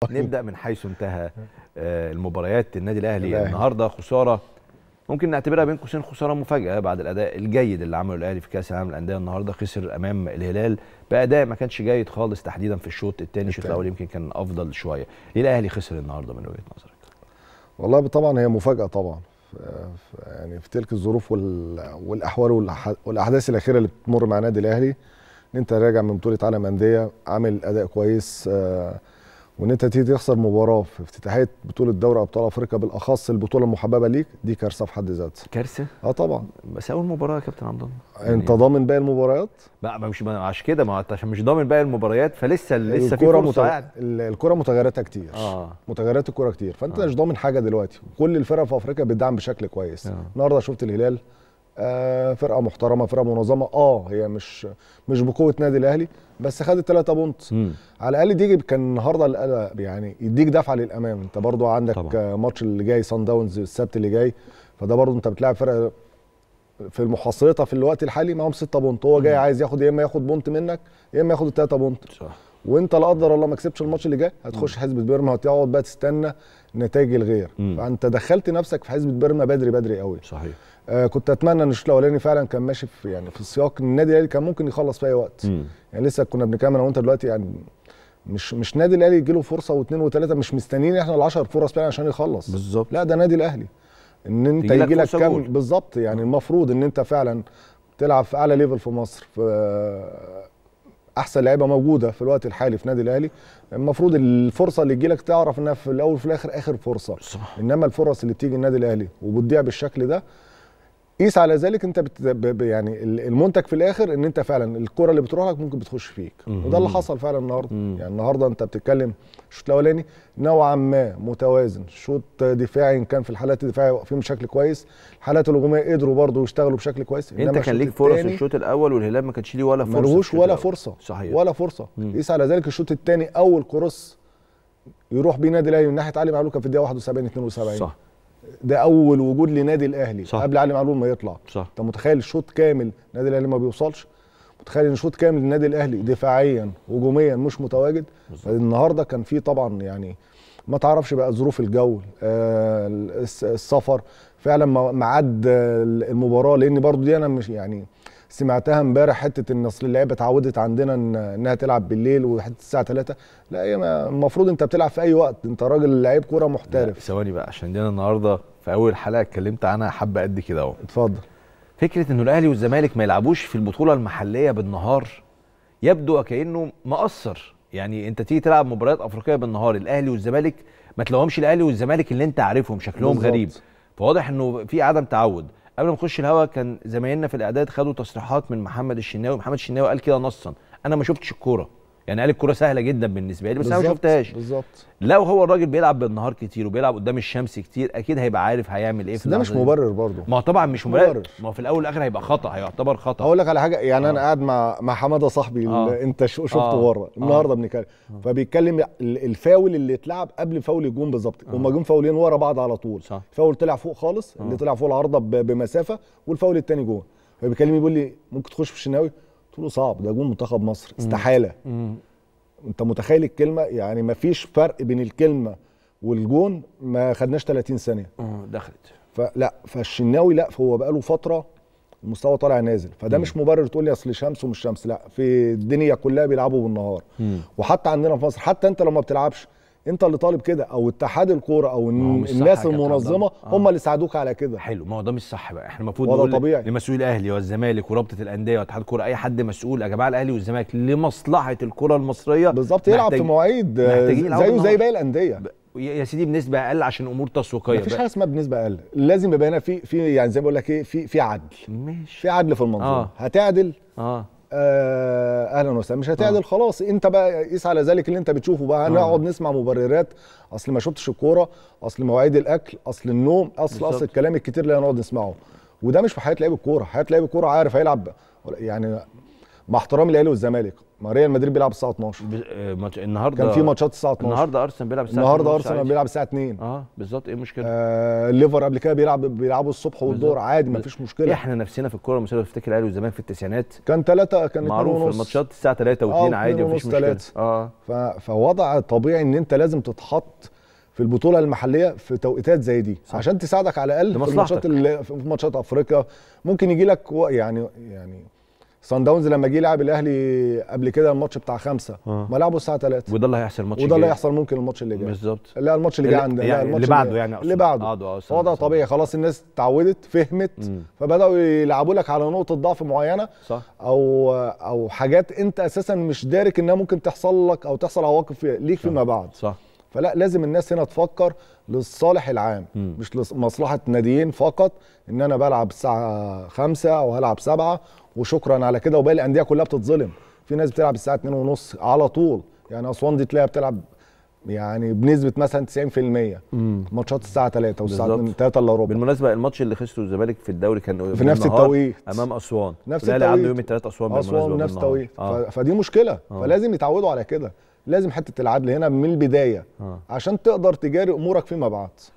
طيب. نبدا من حيث انتهى آه، المباريات النادي الاهلي النهارده خساره ممكن نعتبرها بين قوسين خساره مفاجاه بعد الاداء الجيد اللي عمله الاهلي في كاس العالم للانديه النهارده خسر امام الهلال باداء ما كانش جيد خالص تحديدا في الشوط الثاني الشوط الاول يمكن كان افضل شويه ليه الاهلي خسر النهارده من وجهه نظرك والله طبعا هي مفاجاه طبعا يعني في تلك الظروف والاحوال والاحداث الاخيره اللي بتمر مع النادي الاهلي انت راجع من بطوله عالم انديه عامل اداء كويس آه وان انت تيجي تخسر مباراه في افتتاحيه بطوله دوري ابطال افريقيا بالاخص البطوله المحببه ليك دي كارثه في حد ذاتها كارثه اه طبعا بس اول مباراه يا كابتن عبد الله يعني انت ضامن باقي المباريات لا مش عشان كده ما عشان مش ضامن باقي المباريات فلسه لسه في فرصه مت... يعني الكره متغيراتها كتير اه متغيرات الكره كتير فانت آه. مش ضامن حاجه دلوقتي وكل الفرق في افريقيا بتدعم بشكل كويس آه. النهارده شفت الهلال آه، فرقه محترمه فرقه منظمه اه هي مش مش بقوه نادي الاهلي بس خدت 3 بونت مم. على الاقل دي كان النهارده يعني يديك دفعه للامام انت برضو عندك ماتش اللي جاي سان داونز السبت اللي جاي فده برضو انت بتلاعب فرقه في محاصرتها في الوقت الحالي معاهم 6 بونت هو جاي مم. عايز ياخد يا اما ياخد بونت منك يا اما ياخد الثلاثه بونت صح. وانت لا قدر الله ما كسبتش الماتش اللي جاي هتخش حزبه بيرما هتقعد بقى تستنى نتائج الغير مم. فانت دخلت نفسك في حزبه بيرما بدري بدري قوي صحيح آه كنت اتمنى ان الشوط الاولاني فعلا كان ماشي في يعني في السياق النادي الاهلي كان ممكن يخلص في اي وقت مم. يعني لسه كنا بنتكلم انا وانت دلوقتي يعني مش مش نادي الاهلي يجي له فرصه واثنين وثلاثه مش مستنيين احنا ال 10 فرص فعلا عشان يخلص بالظبط لا ده نادي الاهلي ان انت يجي لك كام بالظبط يعني المفروض ان انت فعلا تلعب في اعلى ليفل في مصر في احسن لعيبه موجوده في الوقت الحالي في نادي الاهلي المفروض الفرصه اللي تجي لك تعرف انها في الاول وفي الاخر اخر فرصه صح. انما الفرص اللي بتيجي النادي الاهلي وبتضيع بالشكل ده قيس على ذلك انت بت... يعني المنتج في الاخر ان انت فعلا الكره اللي بتروح لك ممكن بتخش فيك مم. وده اللي حصل فعلا النهارده مم. يعني النهارده انت بتتكلم الشوط الاولاني نوعا ما متوازن شوط دفاعي ان كان في الحالات الدفاعيه واقفين بشكل كويس الحالات الهجوميه قدروا برضه يشتغلوا بشكل كويس انت كان ليك فرص الشوط الاول والهلال ما كانش ليه ولا فرصه ملوش ولا الأول. فرصه صحيح ولا فرصه قيس على ذلك الشوط الثاني اول كروس يروح بيه نادي الاهلي من ناحيه علي معلول كان في الدقيقه 71 72 صح ده اول وجود لنادي الاهلي صح. قبل علي معلول ما يطلع صح. انت متخيل شوط كامل النادي الاهلي ما بيوصلش متخيل ان شوط كامل النادي الاهلي دفاعيا هجوميا مش متواجد النهارده كان في طبعا يعني ما تعرفش بقى ظروف الجو آه السفر فعلا ما عد المباراه لان برضو دي انا مش يعني سمعتها امبارح حته ان اصل اللعيبه اتعودت عندنا انها تلعب بالليل وحته الساعه 3 لا هي المفروض انت بتلعب في اي وقت انت راجل لعيب كوره محترف ثواني بقى عشان دينا النهارده في اول حلقه اتكلمت عنها حبه قد كده اهو اتفضل فكره انه الاهلي والزمالك ما يلعبوش في البطوله المحليه بالنهار يبدو وكانه مقصر يعني انت تيجي تلعب مباريات افريقيه بالنهار الاهلي والزمالك ما تلومش الاهلي والزمالك اللي انت عارفهم شكلهم بالزبط. غريب فواضح انه في عدم تعود قبل ما نخش الهوا كان زمايلنا في الاعداد خدوا تصريحات من محمد الشناوي محمد الشناوي قال كده نصا انا ما شفتش الكوره يعني قال الكوره سهله جدا بالنسبه لي بس انا ما شفتهاش بالظبط لو هو الراجل بيلعب بالنهار كتير وبيلعب قدام الشمس كتير اكيد هيبقى عارف هيعمل ايه في ده مش مبرر برضه ما هو طبعا مش مبرر, ما هو في الاول والاخر هيبقى خطا هيعتبر خطا هقول لك على حاجه يعني آه. انا قاعد مع مع حماده صاحبي آه. انت شفته آه. بره آه. النهارده آه. بنتكلم آه. فبيتكلم الفاول اللي اتلعب قبل فاول الجون بالظبط آه. هما جون فاولين ورا بعض على طول صح. فاول طلع فوق خالص آه. اللي طلع فوق العارضه بمسافه والفاول الثاني جون فبيكلمني بيقول لي ممكن تخش في الشناوي قلت له صعب ده جون منتخب مصر استحاله انت متخيل الكلمه يعني ما فيش فرق بين الكلمه والجون ما خدناش 30 ثانيه اه دخلت فلا فالشناوي لا هو بقى له فتره المستوى طالع نازل فده مم. مش مبرر تقول لي اصل شمس ومش شمس لا في الدنيا كلها بيلعبوا بالنهار مم. وحتى عندنا في مصر حتى انت لو ما بتلعبش انت اللي طالب كده او اتحاد الكوره او الناس المنظمه آه. هم اللي ساعدوك على كده حلو ما هو ده مش صح بقى احنا المفروض نقول طبيعي. لمسؤول الاهلي والزمالك ورابطه الانديه واتحاد الكوره اي حد مسؤول يا جماعه الاهلي والزمالك لمصلحه الكوره المصريه بالظبط يلعب في مواعيد زيه زي باقي الانديه يا سيدي بنسبه اقل عشان امور تسويقيه مفيش حاجه اسمها بنسبه اقل لازم يبقى هنا في في يعني زي ما بقول لك ايه في في عدل ماشي في عدل في المنظومه آه. هتعدل اه آه، اهلا وسهلا مش هتعدل آه. خلاص انت بقى قيس على ذلك اللي انت بتشوفه بقى آه. هنقعد نسمع مبررات اصل ما شفتش الكوره اصل مواعيد الاكل اصل النوم اصل بالزبط. اصل الكلام الكتير اللي هنقعد نسمعه وده مش في حياه لعيب الكوره حياه لعيب الكوره عارف هيلعب يعني مع احترامي الاهلي والزمالك ما ريال مدريد بيلعب الساعه 12 ب... آه، ماتش... النهارده كان في ماتشات الساعه 12 النهارده ارسنال بيلعب الساعه النهارده ارسنال بيلعب الساعه 2 اه بالظبط ايه المشكله؟ آه الليفر قبل كده بيلعب بيلعبوا الصبح والظهر عادي ما فيش مشكله احنا نفسنا في الكوره المصريه تفتكر الاهلي والزمالك في التسعينات كان 3 كان 2 معروف الماتشات الساعه 3 و2 آه عادي ومفيش مشكله اه ف... فوضع طبيعي ان انت لازم تتحط في البطوله المحليه في توقيتات زي دي صح. عشان تساعدك على الاقل في ماتشات في ماتشات افريقيا ممكن يجي لك يعني يعني سان داونز لما جه لعب الاهلي قبل كده الماتش بتاع خمسة آه. ما لعبوا الساعه 3 وده اللي هيحصل الماتش وده اللي هيحصل ممكن الماتش اللي جاي بالظبط لا الماتش اللي جاي عندنا يعني اللي, اللي بعده يعني اللي بعده اه وضع طبيعي خلاص الناس اتعودت فهمت م. فبداوا يلعبوا لك على نقطه ضعف معينه صح. او او حاجات انت اساسا مش دارك انها ممكن تحصل لك او تحصل عواقب ليك فيما بعد صح فلا لازم الناس هنا تفكر للصالح العام م. مش لمصلحه ناديين فقط ان انا بلعب الساعه 5 او هلعب 7 وشكرا على كده وباقي الانديه كلها بتتظلم في ناس بتلعب الساعه 2:30 على طول يعني اسوان دي تلاقيها بتلعب يعني بنسبه مثلا 90% ماتشات الساعه 3 والساعه 3 الا ربع بالمناسبه الماتش اللي خسره الزمالك في الدوري كان في نفس التوقيت امام اسوان نفس التوقيت عنده يوم الثلاث اسوان اسوان نفس التوقيت آه. فدي مشكله آه. فلازم يتعودوا على كده لازم حته العدل هنا من البدايه آه. عشان تقدر تجاري امورك فيما بعد